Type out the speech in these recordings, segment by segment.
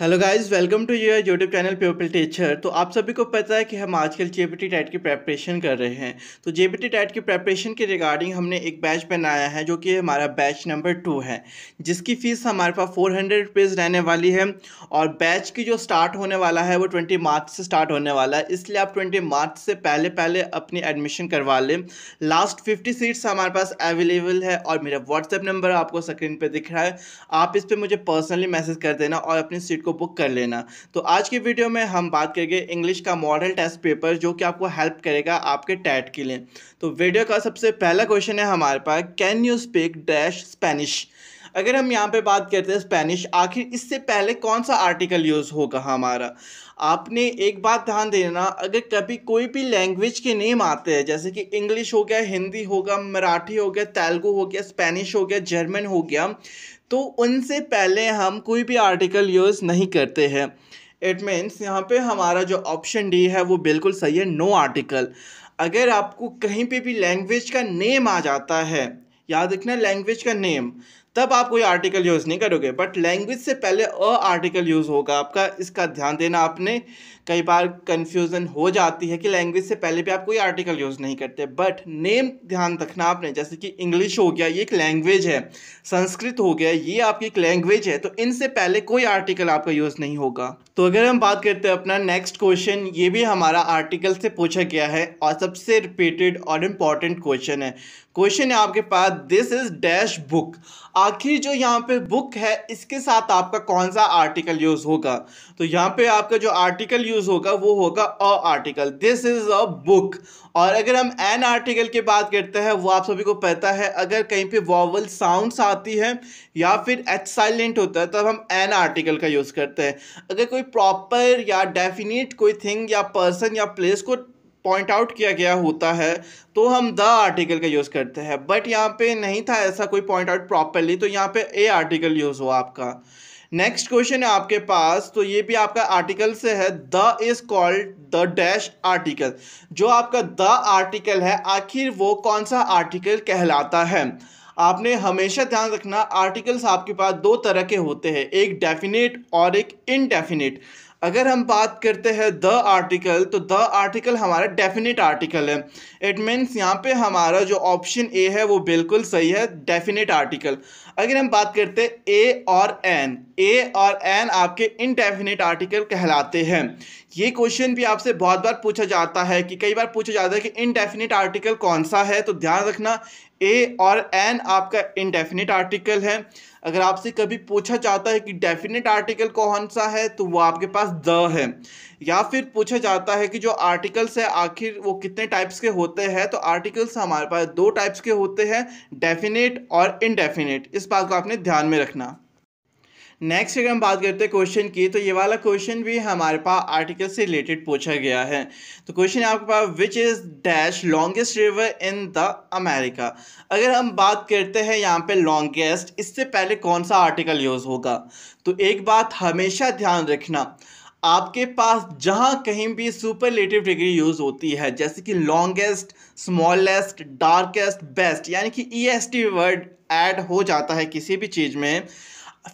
hello guys welcome to your YouTube channel प्योपल teacher तो आप सभी को पता है कि हम आजकल जेबीटी टाइट की प्रेपरेशन कर रहे हैं तो जेबीटी टाइट की प्रेपरेशन के रिगार्डिंग हमने एक बैच बनाया है जो कि हमारा बैच नंबर टू है जिसकी फ़ीस हमारे पास फोर हंड्रेड रुपीज़ रहने वाली है और बैच की जो स्टार्ट होने वाला है वो ट्वेंटी मार्च से स्टार्ट होने वाला है इसलिए आप ट्वेंटी मार्च से पहले पहले अपनी एडमिशन करवा लें लास्ट फिफ्टी सीट्स हमारे पास अवेलेबल है और मेरा व्हाट्सएप नंबर आपको स्क्रीन पर दिख रहा है आप इस पर मुझे पर्सनली मैसेज कर देना और अपनी सीट को को बुक कर लेना तो आज की वीडियो में हम बात करेंगे इंग्लिश का मॉडल टेस्ट पेपर जो कि आपको हेल्प करेगा आपके टैट के लिए तो वीडियो का सबसे पहला क्वेश्चन है हमारे पास can you speak dash Spanish अगर हम यहाँ पे बात करते हैं स्पेनिश आखिर इससे पहले कौन सा आर्टिकल यूज़ होगा हमारा आपने एक बात ध्यान देना अगर कभी कोई भी लैंग्वेज के नेम आते हैं जैसे कि इंग्लिश हो गया हिंदी होगा मराठी हो गया तेलुगु हो गया स्पेनिश हो गया जर्मन हो गया तो उनसे पहले हम कोई भी आर्टिकल यूज़ नहीं करते हैं इट मीन्स यहाँ पे हमारा जो ऑप्शन डी है वो बिल्कुल सही है नो आर्टिकल अगर आपको कहीं पे भी लैंग्वेज का नेम आ जाता है याद रखना लैंग्वेज का नेम तब आप कोई आर्टिकल यूज़ नहीं करोगे बट लैंग्वेज से पहले अ आर्टिकल यूज़ होगा आपका इसका ध्यान देना आपने कई बार कन्फ्यूज़न हो जाती है कि लैंग्वेज से पहले भी आप कोई आर्टिकल यूज़ नहीं करते बट नेम ध्यान रखना आपने जैसे कि इंग्लिश हो गया ये एक लैंग्वेज है संस्कृत हो गया ये आपकी एक लैंग्वेज है तो इनसे पहले कोई आर्टिकल आपका यूज़ नहीं होगा तो अगर हम बात करते हैं अपना नेक्स्ट क्वेश्चन ये भी हमारा आर्टिकल से पूछा गया है और सबसे रिपीटेड और इम्पॉर्टेंट क्वेश्चन है क्वेश्चन है आपके पास दिस इज डैश बुक आखिर जो यहाँ पे बुक है इसके साथ आपका कौन सा आर्टिकल यूज़ होगा तो यहाँ पे आपका जो आर्टिकल यूज होगा वो होगा a article this is a book और अगर हम एन आर्टिकल की बात करते हैं वो आप सभी को पता है अगर कहीं पे वॉवल साउंड्स आती है या फिर एच साइलेंट होता है तब हम एन आर्टिकल का यूज़ करते हैं अगर कोई प्रॉपर या डेफिनेट कोई थिंग या पर्सन या प्लेस को पॉइंट आउट किया गया होता है तो हम द आर्टिकल का यूज़ करते हैं बट यहाँ पे नहीं था ऐसा कोई पॉइंट आउट प्रॉपरली तो यहाँ पे ए आर्टिकल यूज़ हुआ आपका नेक्स्ट क्वेश्चन है आपके पास तो ये भी आपका आर्टिकल से है the is called the dash article जो आपका द आर्टिकल है आखिर वो कौन सा आर्टिकल कहलाता है आपने हमेशा ध्यान रखना आर्टिकल्स आपके पास दो तरह के होते हैं एक डेफिनेट और एक इनडेफिनेट अगर हम बात करते हैं द आर्टिकल तो द आर्टिकल हमारा डेफिनेट आर्टिकल है इट मीन्स यहाँ पे हमारा जो ऑप्शन ए है वो बिल्कुल सही है डेफिनेट आर्टिकल अगर हम बात करते हैं ए और एन ए और एन आपके इनडेफिनेट आर्टिकल कहलाते हैं ये क्वेश्चन भी आपसे बहुत बार पूछा जाता है कि कई बार पूछा जाता है कि इनडेफिनेट आर्टिकल कौन सा है तो ध्यान रखना ए और एन आपका इनडेफिनेट आर्टिकल है अगर आपसे कभी पूछा जाता है कि डेफिनेट आर्टिकल कौन सा है तो वो आपके पास द है या फिर पूछा जाता है कि जो आर्टिकल्स है आखिर वो कितने टाइप्स के होते हैं तो आर्टिकल्स हमारे पास दो टाइप्स के होते हैं डेफिनेट और इनडेफिनेट इस बात को आपने ध्यान में रखना नेक्स्ट अगर हम बात करते हैं क्वेश्चन की तो ये वाला क्वेश्चन भी हमारे पास आर्टिकल से रिलेटेड पूछा गया है तो क्वेश्चन आपके पास which is dash longest river in the America अगर हम बात करते हैं यहाँ पे लॉन्गेस्ट इससे पहले कौन सा आर्टिकल यूज़ होगा तो एक बात हमेशा ध्यान रखना आपके पास जहाँ कहीं भी सुपरलेटिव डिग्री यूज़ होती है जैसे कि लॉन्गेस्ट स्मॉलेस्ट डार्केस्ट बेस्ट यानी कि E S T word add हो जाता है किसी भी चीज़ में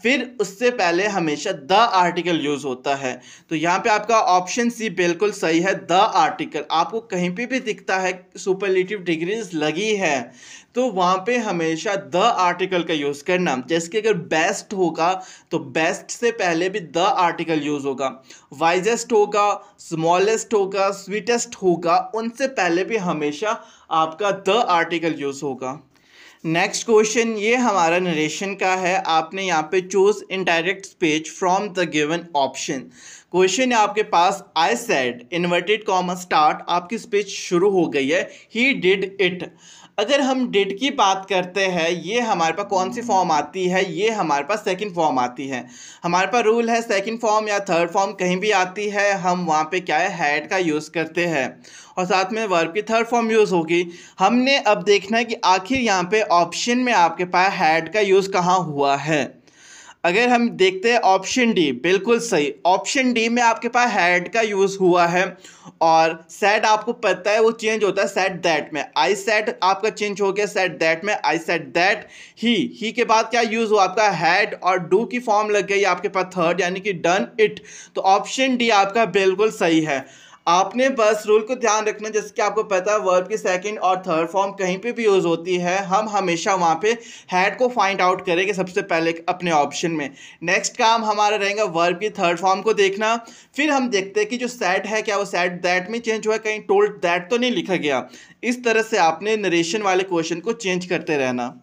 फिर उससे पहले हमेशा द आर्टिकल यूज़ होता है तो यहाँ पे आपका ऑप्शन सी बिल्कुल सही है द आर्टिकल आपको कहीं पे भी दिखता है सुपरलेटिव डिग्रीज लगी है तो वहाँ पे हमेशा द आर्टिकल का यूज़ करना जैसे कि अगर बेस्ट होगा तो बेस्ट से पहले भी द आर्टिकल यूज़ होगा वाइजेस्ट होगा स्मॉलेस्ट होगा स्वीटेस्ट होगा उनसे पहले भी हमेशा आपका द आर्टिकल यूज़ होगा नेक्स्ट क्वेश्चन ये हमारा नरेशन का है आपने यहाँ पे choose indirect speech from the given option question है आपके पास I said inverted comma start आपकी स्पीच शुरू हो गई है ही डिड इट अगर हम डेट की बात करते हैं ये हमारे पास कौन सी फॉर्म आती है ये हमारे पास सेकंड फॉर्म आती है हमारे पास रूल है सेकंड फॉर्म या थर्ड फॉर्म कहीं भी आती है हम वहाँ पे क्या है हैड का यूज़ करते हैं और साथ में वर्ब की थर्ड फॉर्म यूज़ होगी हमने अब देखना है कि आखिर यहाँ पे ऑप्शन में आपके पास हैड का यूज़ कहाँ हुआ है अगर हम देखते हैं ऑप्शन डी बिल्कुल सही ऑप्शन डी में आपके पास हैड का यूज़ हुआ है और सेट आपको पता है वो चेंज होता है सेट दैट में आई सेट आपका चेंज हो गया सेट दैट में आई सेट दैट ही ही के बाद क्या यूज़ हुआ आपका हैड और डू की फॉर्म लग गई आपके पास थर्ड यानी कि डन इट तो ऑप्शन डी आपका बिल्कुल सही है आपने बस रूल को ध्यान रखना जैसे कि आपको पता है वर्ब की सेकंड और थर्ड फॉर्म कहीं पे भी यूज़ होती है हम हमेशा वहाँ पे हैड को फाइंड आउट करेंगे सबसे पहले अपने ऑप्शन में नेक्स्ट काम हमारा रहेगा वर्ब की थर्ड फॉर्म को देखना फिर हम देखते हैं कि जो सेट है क्या वो सेट दैट में चेंज हुआ कहीं टोल्ड दैट तो नहीं लिखा गया इस तरह से आपने नरेशन वाले क्वेश्चन को चेंज करते रहना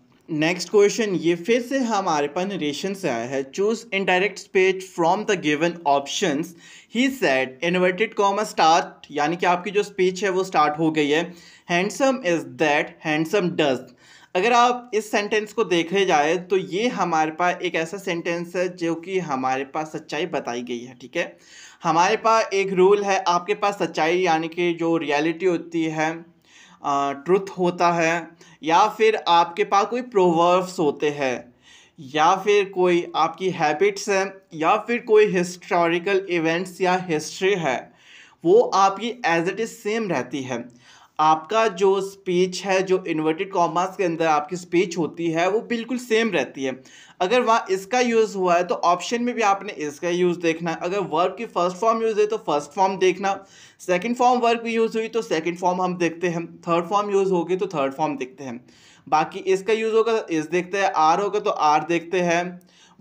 नेक्स्ट क्वेश्चन ये फिर से हमारे पास नरेशन से आया है choose indirect speech from the given options he said inverted comma start यानी कि आपकी जो स्पीच है वो स्टार्ट हो गई है handsome is that handsome does अगर आप इस सेंटेंस को देखे जाए तो ये हमारे पास एक ऐसा सेंटेंस है जो कि हमारे पास सच्चाई बताई गई है ठीक है हमारे पास एक रूल है आपके पास सच्चाई यानी कि जो रियलिटी होती है ट्रुथ होता है या फिर आपके पास कोई प्रोवर्ब्स होते हैं या फिर कोई आपकी हैबिट्स हैं या फिर कोई हिस्टोरिकल इवेंट्स या हिस्ट्री है वो आपकी एज इट इज़ सेम रहती है आपका जो स्पीच है जो इन्वर्टेड कॉमर्स के अंदर आपकी स्पीच होती है वो बिल्कुल सेम रहती है अगर वहाँ इसका यूज़ हुआ है तो ऑप्शन में भी आपने इसका यूज़ देखना है अगर वर्क की फर्स्ट फॉर्म यूज़ है तो फर्स्ट फॉर्म देखना सेकंड फॉर्म वर्क की यूज़ हुई तो सेकंड फॉर्म तो हम देखते हैं थर्ड फॉर्म यूज़ होगी तो थर्ड फॉर्म देखते हैं बाकी इसका यूज़ होगा तो इस देखते हैं आर होगा तो आर देखते हैं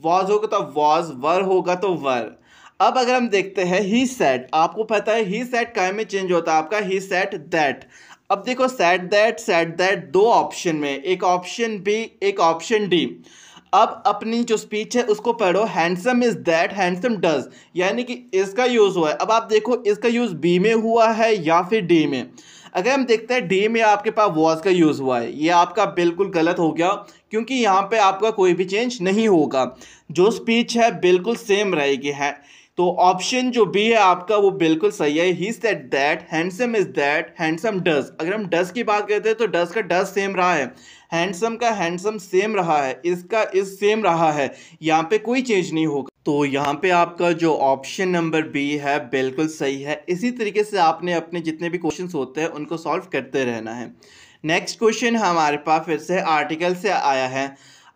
वॉज होगा तो वॉज वर होगा तो वर अब अगर हम देखते हैं ही सेट आपको पता है ही सेट कायम में चेंज होता है आपका ही सेट दैट अब देखो सेट दैट सेट दैट दो ऑप्शन में एक ऑप्शन बी एक ऑप्शन डी अब अपनी जो स्पीच है उसको पढ़ो handsome is that handsome does यानी कि इसका यूज़ हुआ है अब आप देखो इसका यूज़ बी में हुआ है या फिर डी में अगर हम देखते हैं डी में आपके पास वॉज का यूज़ हुआ है ये आपका बिल्कुल गलत हो गया क्योंकि यहाँ पे आपका कोई भी चेंज नहीं होगा जो स्पीच है बिल्कुल सेम रहेगी है तो ऑप्शन जो बी है आपका वो बिल्कुल सही है he said that handsome is that handsome does अगर हम डज की बात करते हैं तो डज का डज सेम रहा है हैंडसम का हैंडसम सेम रहा है इसका इस सेम रहा है यहाँ पे कोई चेंज नहीं होगा तो यहाँ पे आपका जो ऑप्शन नंबर बी है बिल्कुल सही है इसी तरीके से आपने अपने जितने भी क्वेश्चन होते हैं उनको सॉल्व करते रहना है नेक्स्ट क्वेश्चन हमारे पास फिर से आर्टिकल से आया है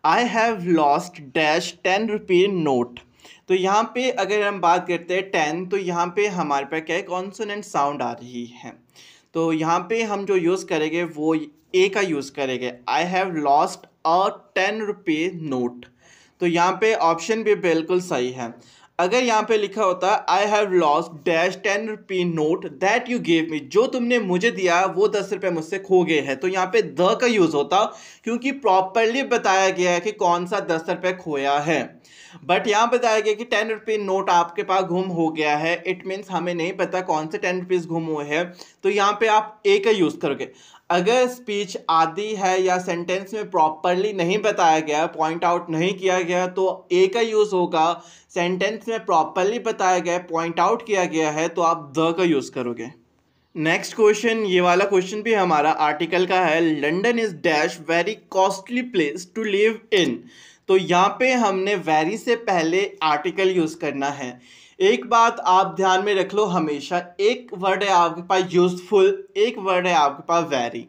I have lost dash ten rupee note तो यहाँ पे अगर हम बात करते हैं टेन तो यहाँ पे हमारे पास क्या है कॉन्सोनेंट साउंड आ रही है तो यहाँ पे हम जो यूज़ करेंगे वो ए का यूज़ करेंगे I have lost a ten रुपये नोट तो यहाँ पे ऑप्शन भी बिल्कुल सही है अगर यहाँ पे लिखा होता I have lost dash ten rupee note that you gave me जो तुमने मुझे दिया वो दस रुपये मुझसे खो गए हैं तो यहाँ पे द का यूज़ होता क्योंकि प्रॉपरली बताया गया है कि कौन सा दस रुपये खोया है बट यहाँ बताया गया कि टेन रुपी नोट आपके पास गुम हो गया है इट मीन्स हमें नहीं पता कौन से टेन रुपीज़ गुम हुए हैं तो यहाँ पे आप ए का यूज़ करोगे अगर स्पीच आती है या सेंटेंस में प्रॉपरली नहीं बताया गया पॉइंट आउट नहीं किया गया तो ए का यूज़ होगा सेंटेंस में प्रॉपरली बताया गया पॉइंट आउट किया गया है तो आप द का यूज़ करोगे नेक्स्ट क्वेश्चन ये वाला क्वेश्चन भी हमारा आर्टिकल का है London is dash very costly place to live in तो यहाँ पे हमने वेरी से पहले आर्टिकल यूज़ करना है एक बात आप ध्यान में रख लो हमेशा एक वर्ड है आपके पास यूजफुल एक वर्ड है आपके पास वेरी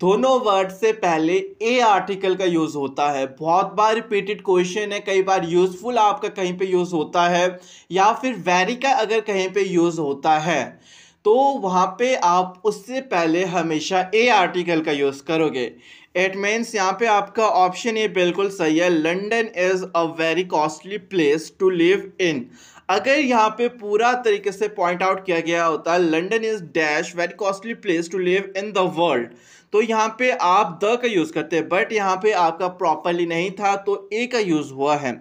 दोनों वर्ड से पहले ए आर्टिकल का यूज़ होता है बहुत बार रिपीटेड क्वेश्चन है कई बार यूज़फुल आपका कहीं पे यूज़ होता है या फिर वेरी का अगर कहीं पे यूज़ होता है तो वहाँ पे आप उससे पहले हमेशा ए आर्टिकल का यूज़ करोगे इट मीन्स यहाँ पे आपका ऑप्शन ये बिल्कुल सही है London is a very costly place to live in अगर यहाँ पे पूरा तरीके से पॉइंट आउट किया गया होता है London is dash very costly place to live in the world तो यहाँ पे आप द का यूज़ करते हैं बट यहाँ पे आपका प्रॉपरली नहीं था तो ए का यूज़ हुआ है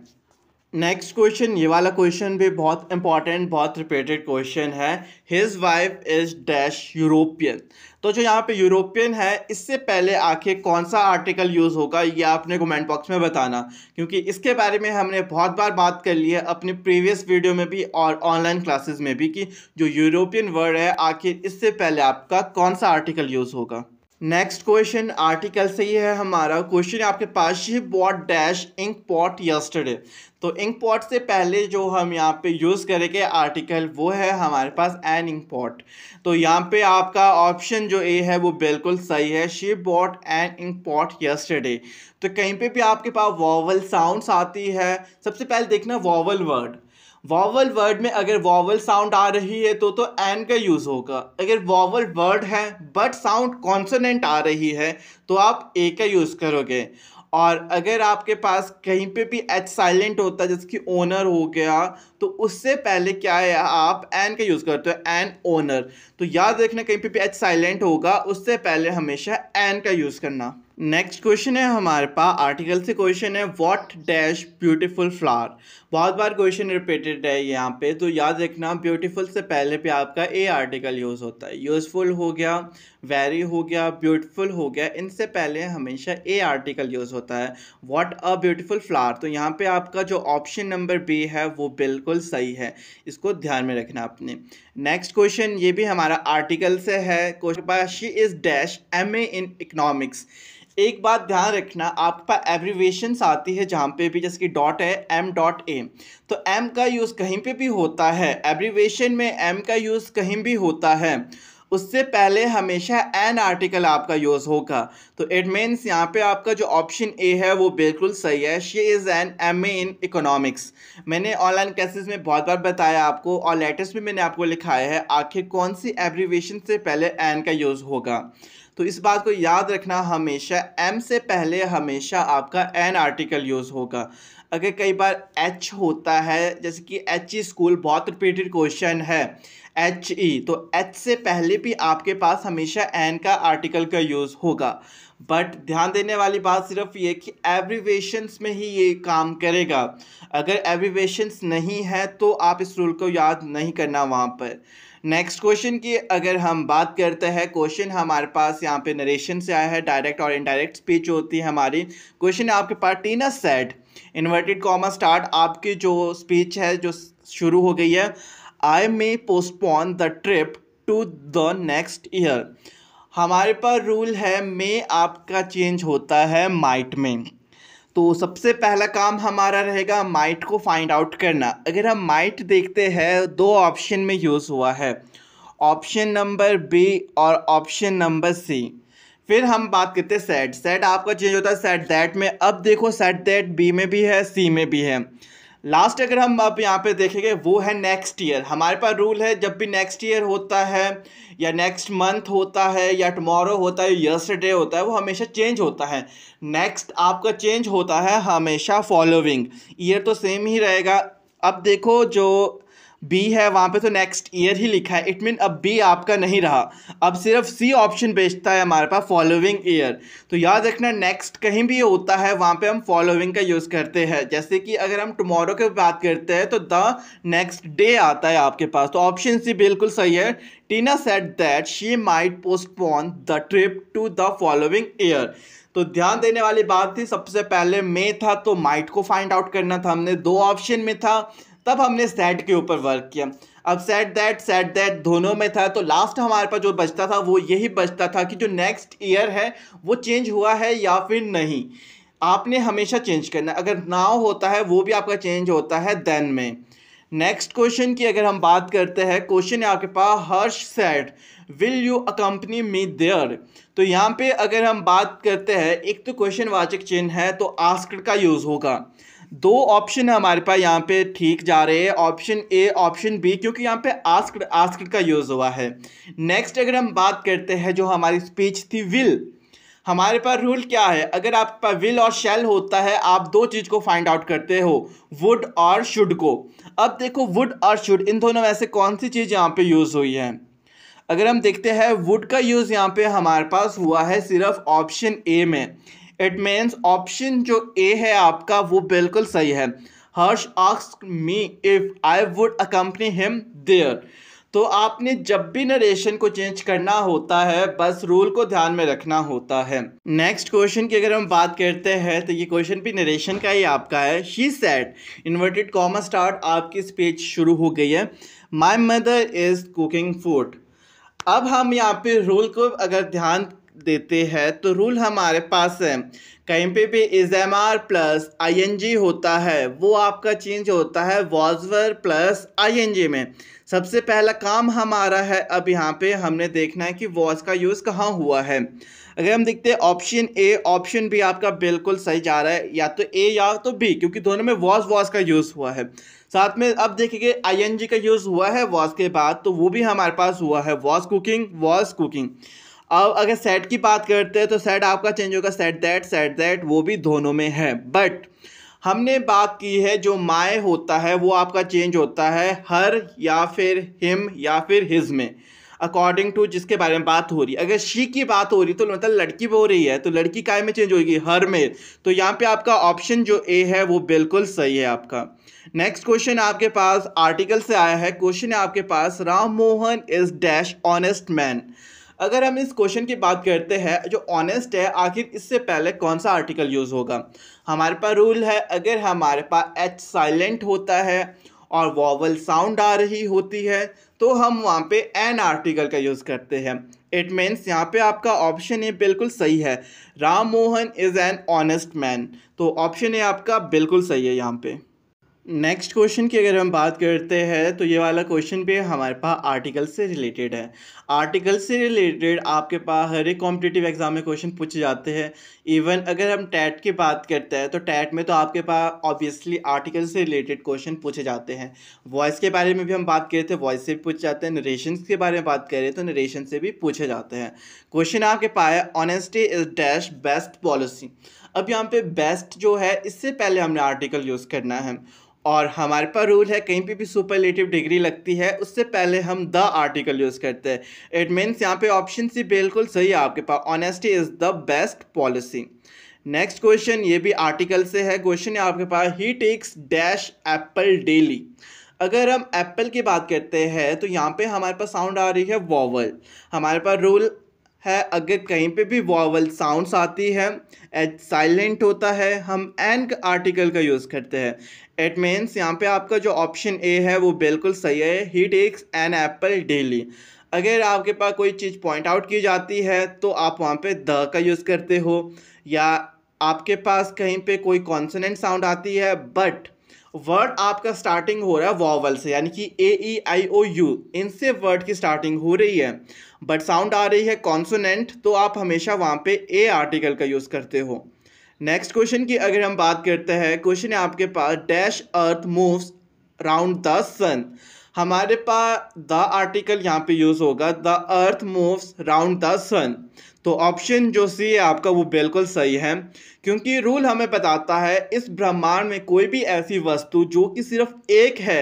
नेक्स्ट क्वेश्चन ये वाला क्वेश्चन भी बहुत इंपॉर्टेंट बहुत रिपीटेड क्वेश्चन है his wife is dash European तो जो यहाँ पे यूरोपियन है इससे पहले आखिर कौन सा आर्टिकल यूज़ होगा ये आपने कमेंट बॉक्स में बताना क्योंकि इसके बारे में हमने बहुत बार बात कर ली है अपने प्रीवियस वीडियो में भी और ऑनलाइन क्लासेस में भी कि जो यूरोपियन वर्ड है आखिर इससे पहले आपका कौन सा आर्टिकल यूज़ होगा नेक्स्ट क्वेश्चन आर्टिकल से ही है हमारा क्वेश्चन आपके पास she bought dash ink pot yesterday तो इंक पॉट से पहले जो हम यहाँ पे यूज़ करेंगे आर्टिकल वो है हमारे पास एन इंक पॉट तो यहाँ पे आपका ऑप्शन जो ए है वो बिल्कुल सही है she bought an ink pot yesterday तो कहीं पे भी आपके पास वॉवल साउंड्स आती है सबसे पहले देखना वॉवल वर्ड वॉवल वर्ड में अगर वॉवल साउंड आ रही है तो तो एन का यूज़ होगा अगर वॉवल वर्ड है बट साउंड कॉन्सनेंट आ रही है तो आप ए का यूज़ करोगे और अगर आपके पास कहीं पे भी एच साइलेंट होता है जिसकी ओनर हो गया तो उससे पहले क्या है आप एन का यूज़ करते हो एन ओनर तो याद रखना कहीं पे भी एच साइलेंट होगा उससे पहले हमेशा एन का यूज़ करना नेक्स्ट क्वेश्चन है हमारे पास आर्टिकल से क्वेश्चन है व्हाट डैश ब्यूटीफुल फ्लावर बहुत बार क्वेश्चन रिपीटेड है यहाँ पे तो याद रखना ब्यूटीफुल से पहले पे आपका ए आर्टिकल यूज़ होता है यूज़फुल हो गया वेरी हो गया ब्यूटीफुल हो गया इनसे पहले हमेशा ए आर्टिकल यूज़ होता है व्हाट अ ब्यूटीफुल फ्लावर तो यहाँ पर आपका जो ऑप्शन नंबर बी है वो बिल्कुल सही है इसको ध्यान में रखना आपने नेक्स्ट क्वेश्चन ये भी हमारा आर्टिकल से है question she is dash M in economics एक बात ध्यान रखना आपके पास आती है जहाँ पे भी जैसे कि डॉट है एम डॉट ए तो एम का यूज़ कहीं पे भी होता है एब्रीवेशन में एम का यूज़ कहीं भी होता है उससे पहले हमेशा एन आर्टिकल आपका यूज़ होगा तो इट मीन्स यहाँ पे आपका जो ऑप्शन ए है वो बिल्कुल सही है she is an M A in economics मैंने ऑनलाइन क्लासेस में बहुत बार बताया आपको और लेटेस्ट भी मैंने आपको लिखाया है आखिर कौन सी एब्रीवेशन से पहले एन का यूज़ होगा तो इस बात को याद रखना हमेशा एम से पहले हमेशा आपका एन आर्टिकल यूज़ होगा अगर कई बार एच होता है जैसे कि एच ई स्कूल बहुत रिपीटेड क्वेश्चन है एच ई e, तो एच से पहले भी आपके पास हमेशा एन का आर्टिकल का यूज़ होगा बट ध्यान देने वाली बात सिर्फ ये कि एब्रीवेशंस में ही ये काम करेगा अगर एब्रीवेशंस नहीं है तो आप इस रूल को याद नहीं करना वहाँ पर नेक्स्ट क्वेश्चन की अगर हम बात करते हैं क्वेश्चन हमारे पास यहाँ पे नरेशन से आया है डायरेक्ट और इनडायरेक्ट स्पीच होती है हमारी क्वेश्चन है आपके पास Tina said inverted comma start आपकी जो स्पीच है जो शुरू हो गई है I may postpone the trip to the next year हमारे पास रूल है मे आपका चेंज होता है माइट में तो सबसे पहला काम हमारा रहेगा माइट को फाइंड आउट करना अगर हम माइट देखते हैं दो ऑप्शन में यूज़ हुआ है ऑप्शन नंबर बी और ऑप्शन नंबर सी फिर हम बात करते हैं सेट सेट आपका चेंज होता है सेट दैट में अब देखो सेट दैट बी में भी है सी में भी है लास्ट अगर हम अब यहाँ पे देखेंगे वो है नेक्स्ट ईयर हमारे पास रूल है जब भी नेक्स्ट ईयर होता है या नेक्स्ट मंथ होता है या टमोरो होता है यस्टरडे होता है वो हमेशा चेंज होता है नेक्स्ट आपका चेंज होता है हमेशा फॉलोविंग ईयर तो सेम ही रहेगा अब देखो जो बी है वहाँ पे तो नेक्स्ट ईयर ही लिखा है इट मीन अब बी आपका नहीं रहा अब सिर्फ सी ऑप्शन बेचता है हमारे पास फॉलोइंग ईयर तो याद रखना नेक्स्ट कहीं भी होता है वहाँ पे हम फॉलोइंग का यूज़ करते हैं जैसे कि अगर हम टमोरो की बात करते हैं तो द नेक्स्ट डे आता है आपके पास तो ऑप्शन सी बिल्कुल सही है Tina said that she might postpone the trip to the following year तो ध्यान देने वाली बात थी सबसे पहले मे था तो माइट को फाइंड आउट करना था हमने दो ऑप्शन में था तब हमने सेट के ऊपर वर्क किया अब सेट दैट सेट दैट दोनों में था तो लास्ट हमारे पास जो बचता था वो यही बचता था कि जो नेक्स्ट ईयर है वो चेंज हुआ है या फिर नहीं आपने हमेशा चेंज करना अगर नाव होता है वो भी आपका चेंज होता है देन में नेक्स्ट क्वेश्चन की अगर हम बात करते हैं क्वेश्चन है आपके पास Harsh said will you accompany me there तो यहाँ पे अगर हम बात करते हैं एक तो क्वेश्चन वाचक चिन्ह है तो आस्कड का यूज़ होगा दो ऑप्शन है हमारे पास यहाँ पे ठीक जा रहे हैं ऑप्शन ए ऑप्शन बी क्योंकि यहाँ पे आस्क आस्क का यूज़ हुआ है नेक्स्ट अगर हम बात करते हैं जो हमारी स्पीच थी विल हमारे पास रूल क्या है अगर आप विल और शेल होता है आप दो चीज़ को फाइंड आउट करते हो वुड और शुड को अब देखो वुड और शुड इन दोनों में से कौन सी चीज़ यहाँ पे यूज़ हुई है अगर हम देखते हैं वुड का यूज़ यहाँ पे हमारे पास हुआ है सिर्फ ऑप्शन ए में इट मीन्स ऑप्शन जो ए है आपका वो बिल्कुल सही है Harsh ask me if I would accompany him there तो आपने जब भी नरेशन को चेंज करना होता है बस रूल को ध्यान में रखना होता है नेक्स्ट क्वेश्चन की अगर हम बात करते हैं तो ये क्वेश्चन भी नरेशन का ही आपका है she said inverted comma start आपकी स्पीच शुरू हो गई है my mother is cooking food अब हम यहाँ पे रूल को अगर ध्यान देते हैं तो रूल हमारे पास है कहीं पे भी is M R plus I N G होता है वो आपका चेंज होता है वॉजवर प्लस आई एन जी में सबसे पहला काम हमारा है अब यहाँ पे हमने देखना है कि वॉज का यूज़ कहाँ हुआ है अगर हम देखते हैं ऑप्शन ए ऑप्शन बी आपका बिल्कुल सही जा रहा है या तो ए या तो बी क्योंकि दोनों में वॉज वॉज का यूज़ हुआ है साथ में अब देखिए आईएनजी का यूज़ हुआ है वॉज के बाद तो वो भी हमारे पास हुआ है वॉज कुकिंग वॉज कुकिंग अब अगर सेट की बात करते हैं तो सेट आपका चेंज होगा सेट दैट सेट दैट वो भी दोनों में है बट हमने बात की है जो माए होता है वो आपका चेंज होता है हर या फिर हिम या फिर हिज में अकॉर्डिंग टू जिसके बारे में बात हो रही है अगर शी की बात हो रही तो मतलब लड़की हो रही है तो लड़की काय में चेंज होगी हर में तो यहाँ पे आपका ऑप्शन जो ए है वो बिल्कुल सही है आपका नेक्स्ट क्वेश्चन आपके पास आर्टिकल से आया है क्वेश्चन है आपके पास Ram Mohan is dash honest man अगर हम इस क्वेश्चन की बात करते हैं जो ऑनेस्ट है आखिर इससे पहले कौन सा आर्टिकल यूज़ होगा हमारे पास रूल है अगर हमारे पास एच साइलेंट होता है और वॉवल साउंड आ रही होती है तो हम वहाँ पे एन आर्टिकल का यूज़ करते हैं इट मीन्स यहाँ पे आपका ऑप्शन ये बिल्कुल सही है Ram Mohan is an honest man तो ऑप्शन ए आपका बिल्कुल सही है यहाँ पे नेक्स्ट क्वेश्चन की अगर हम बात करते हैं तो ये वाला क्वेश्चन भी हमारे पास आर्टिकल से रिलेटेड है आर्टिकल से रिलेटेड आपके पास हर एक कॉम्पिटिटिव एग्जाम में क्वेश्चन पूछे जाते हैं इवन अगर हम टैट की बात करते हैं तो टैट में तो आपके पास ऑब्वियसली आर्टिकल से रिलेटेड क्वेश्चन पूछे जाते हैं वॉइस के बारे में भी हम बात करें तो वॉइस से भी पूछे जाते हैं नरेशन के बारे में बात करें तो नरेशन से भी पूछे जाते हैं क्वेश्चन आपके पास है honesty is dash best policy अब यहाँ पे बेस्ट जो है इससे पहले हमने आर्टिकल यूज़ करना है और हमारे पास रूल है कहीं पे भी सुपरलेटिव डिग्री लगती है उससे पहले हम द आर्टिकल यूज़ करते हैं इट मीन्स यहाँ पे ऑप्शन सी बिल्कुल सही है आपके पास honesty is the best policy next question ये भी आर्टिकल से है क्वेश्चन है आपके पास he takes dash apple daily अगर हम एप्पल की बात करते हैं तो यहाँ पे हमारे पास साउंड आ रही है वॉवल हमारे पास रूल है अगर कहीं पे भी वॉवल साउंड्स आती है एच साइलेंट होता है हम एन आर्टिकल का यूज़ करते हैं एट मीन्स यहाँ पे आपका जो ऑप्शन ए है वो बिल्कुल सही है he takes an apple daily अगर आपके पास कोई चीज़ पॉइंट आउट की जाती है तो आप वहाँ पे द का यूज़ करते हो या आपके पास कहीं पे कोई कॉन्सनेंट साउंड आती है बट वर्ड आपका स्टार्टिंग हो रहा है वॉवल से यानी कि A E I O U इनसे वर्ड की स्टार्टिंग हो रही है बट साउंड आ रही है कॉन्सोनेंट तो आप हमेशा वहाँ पे ए आर्टिकल का यूज़ करते हो नेक्स्ट क्वेश्चन की अगर हम बात करते हैं क्वेश्चन है आपके पास dash earth moves round the sun हमारे पास द आर्टिकल यहाँ पे यूज़ होगा the earth moves round the sun तो ऑप्शन जो सी है आपका वो बिल्कुल सही है क्योंकि रूल हमें बताता है इस ब्रह्मांड में कोई भी ऐसी वस्तु जो कि सिर्फ एक है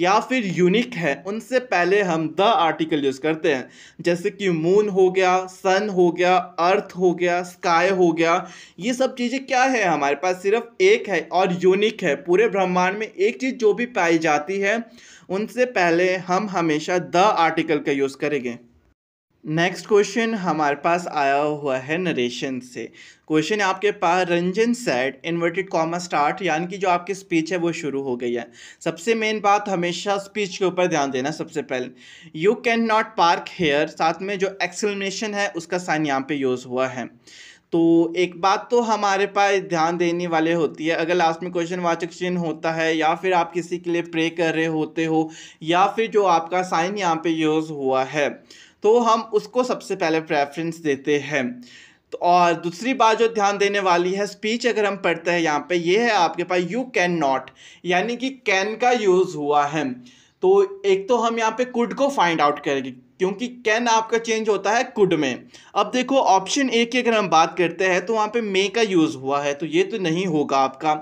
या फिर यूनिक है उनसे पहले हम द आर्टिकल यूज़ करते हैं जैसे कि मून हो गया सन हो गया अर्थ हो गया स्काई हो गया ये सब चीज़ें क्या है हमारे पास सिर्फ एक है और यूनिक है पूरे ब्रह्मांड में एक चीज़ जो भी पाई जाती है उनसे पहले हम हमेशा द आर्टिकल का यूज़ करेंगे नेक्स्ट क्वेश्चन हमारे पास आया हुआ है नरेशन से क्वेश्चन है आपके पास Ranjan said inverted comma start यानी कि जो आपकी स्पीच है वो शुरू हो गई है सबसे मेन बात हमेशा स्पीच के ऊपर ध्यान देना सबसे पहले you can not park here साथ में जो एक्सलमेशन है उसका साइन यहाँ पे यूज़ हुआ है तो एक बात तो हमारे पास ध्यान देने वाले होती है अगर लास्ट में क्वेश्चन वाचक चिन्ह होता है या फिर आप किसी के लिए प्रे कर रहे होते हो या फिर जो आपका साइन यहाँ पे यूज़ हुआ है तो हम उसको सबसे पहले प्रेफरेंस देते हैं तो और दूसरी बात जो ध्यान देने वाली है स्पीच अगर हम पढ़ते हैं यहाँ पे ये है आपके पास यू कैन नॉट यानी कि कैन का यूज़ हुआ है तो एक तो हम यहाँ पे कुड को फाइंड आउट करेंगे क्योंकि कैन आपका चेंज होता है कुड में अब देखो ऑप्शन ए की अगर हम बात करते हैं तो वहाँ पे मे का यूज़ हुआ है तो ये तो नहीं होगा आपका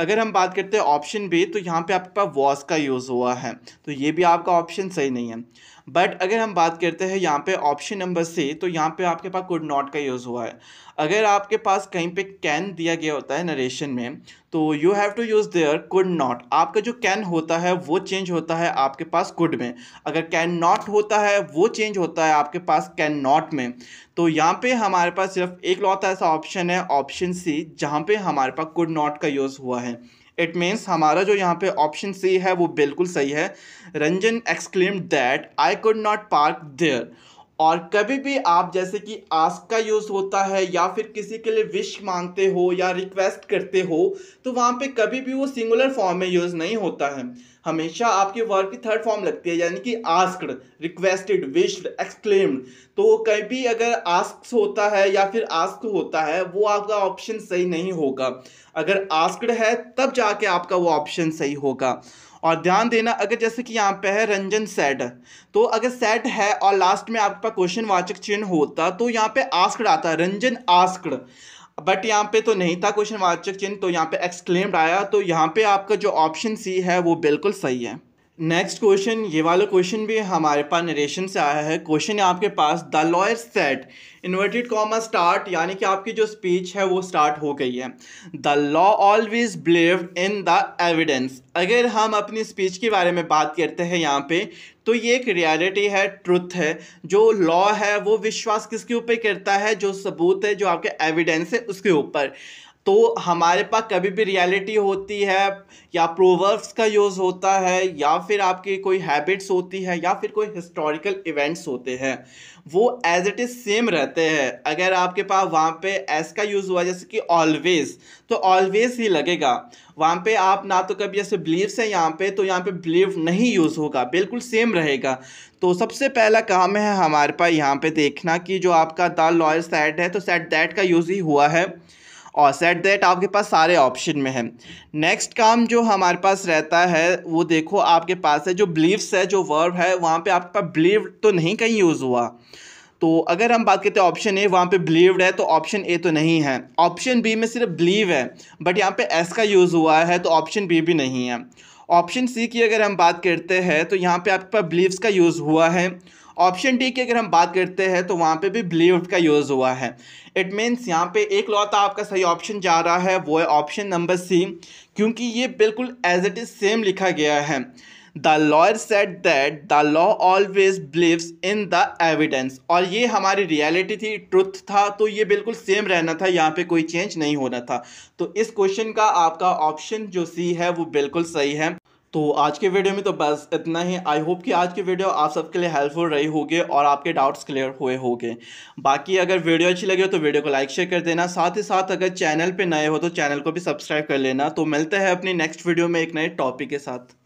अगर हम बात करते हैं ऑप्शन बी तो यहाँ पे आपके पास वॉस का यूज़ हुआ है तो ये भी आपका ऑप्शन सही नहीं है बट अगर हम बात करते हैं यहाँ पे ऑप्शन नंबर से तो यहाँ पे आपके पास कुड नॉट का यूज़ हुआ है अगर आपके पास कहीं पे कैन दिया गया होता है नरेशन में तो you have to use there could not आपका जो कैन होता है वो चेंज होता है आपके पास कुड में अगर कैन नॉट होता है वो चेंज होता है आपके पास कैन नॉट में तो यहाँ पे हमारे पास सिर्फ एक लौता ऐसा ऑप्शन है ऑप्शन सी जहाँ पे हमारे पास कुड नॉट का यूज़ हुआ है इट मीन्स हमारा जो यहाँ पे ऑप्शन सी है वो बिल्कुल सही है Ranjan exclaim that I could not park there और कभी भी आप जैसे कि आस्क का यूज़ होता है या फिर किसी के लिए विश मांगते हो या रिक्वेस्ट करते हो तो वहाँ पे कभी भी वो सिंगुलर फॉर्म में यूज़ नहीं होता है हमेशा आपके वर्ब की थर्ड फॉर्म लगती है यानी कि आस्क्ड रिक्वेस्टेड विश्ड एक्सक्लेम्ड तो कहीं भी अगर आस्क होता है या फिर आस्क होता है वो आपका ऑप्शन सही नहीं होगा अगर आस्क्ड है तब जाके आपका वो ऑप्शन सही होगा और ध्यान देना अगर जैसे कि यहाँ पे है रंजन सेट तो अगर सेट है और लास्ट में आपका क्वेश्चन वाचक चिन्ह होता तो यहाँ पे आस्कड आता रंजन आस्कड बट यहाँ पे तो नहीं था क्वेश्चन वाचक चिन्ह तो यहाँ पे एक्सक्लेम्ड आया तो यहाँ पे आपका जो ऑप्शन सी है वो बिल्कुल सही है नेक्स्ट क्वेश्चन ये वाला क्वेश्चन भी हमारे पास नरेशन से आया है क्वेश्चन है आपके पास the lawyer said inverted comma start यानी कि आपकी जो स्पीच है वो स्टार्ट हो गई है the law always believe in the evidence अगर हम अपनी स्पीच के बारे में बात करते हैं यहाँ पे तो ये एक रियलिटी है ट्रुथ है जो लॉ है वो विश्वास किसके ऊपर करता है जो सबूत है जो आपके एविडेंस है उसके ऊपर तो हमारे पास कभी भी रियलिटी होती है या प्रोवर्ब्स का यूज़ होता है या फिर आपकी कोई हैबिट्स होती है या फिर कोई हिस्टोरिकल इवेंट्स होते हैं वो एज इट इज़ सेम रहते हैं अगर आपके पास वहाँ पे एस का यूज़ हुआ जैसे कि ऑलवेज़ तो ऑलवेज़ ही लगेगा वहाँ पे आप ना तो कभी ऐसे बिलीव्स हैं यहाँ पे तो यहाँ पे बिलीव नहीं यूज़ होगा बिल्कुल सेम रहेगा तो सबसे पहला काम है हमारे पास यहाँ पे देखना कि जो आपका द लॉयर सेट है तो सेट दैट का यूज़ ही हुआ है और सेट दैट आपके पास सारे ऑप्शन में है नेक्स्ट काम जो हमारे पास रहता है वो देखो आपके पास है जो बिलीव्स है जो वर्ब है वहाँ पे आपके पास बिलीव तो नहीं कहीं यूज़ हुआ तो अगर हम बात करते हैं ऑप्शन ए वहाँ पे बिलीव्ड है तो ऑप्शन ए तो नहीं है ऑप्शन बी में सिर्फ बिलीव है बट यहाँ पर एस का यूज़ हुआ है तो ऑप्शन बी भी नहीं है ऑप्शन सी की अगर हम बात करते हैं तो यहाँ पर आपके पास बिलीव्स का यूज़ हुआ है ऑप्शन डी की अगर हम बात करते हैं तो वहाँ पे भी बिलीव का यूज़ हुआ है इट मीन्स यहाँ पे एक लौता आपका सही ऑप्शन जा रहा है वो है ऑप्शन नंबर सी क्योंकि ये बिल्कुल एज इट इज़ सेम लिखा गया है the lawyer said that the law always believes in the evidence और ये हमारी रियलिटी थी ट्रुथ था तो ये बिल्कुल सेम रहना था यहाँ पे कोई चेंज नहीं होना था तो इस क्वेश्चन का आपका ऑप्शन जो सी है वो बिल्कुल सही है तो आज के वीडियो में तो बस इतना ही आई होप कि आज की वीडियो आप सबके लिए हेल्पफुल रही होगी और आपके डाउट्स क्लियर हुए होंगे बाकी अगर वीडियो अच्छी लगी हो तो वीडियो को लाइक शेयर कर देना साथ ही साथ अगर चैनल पे नए हो तो चैनल को भी सब्सक्राइब कर लेना तो मिलते हैं अपनी नेक्स्ट वीडियो में एक नए टॉपिक के साथ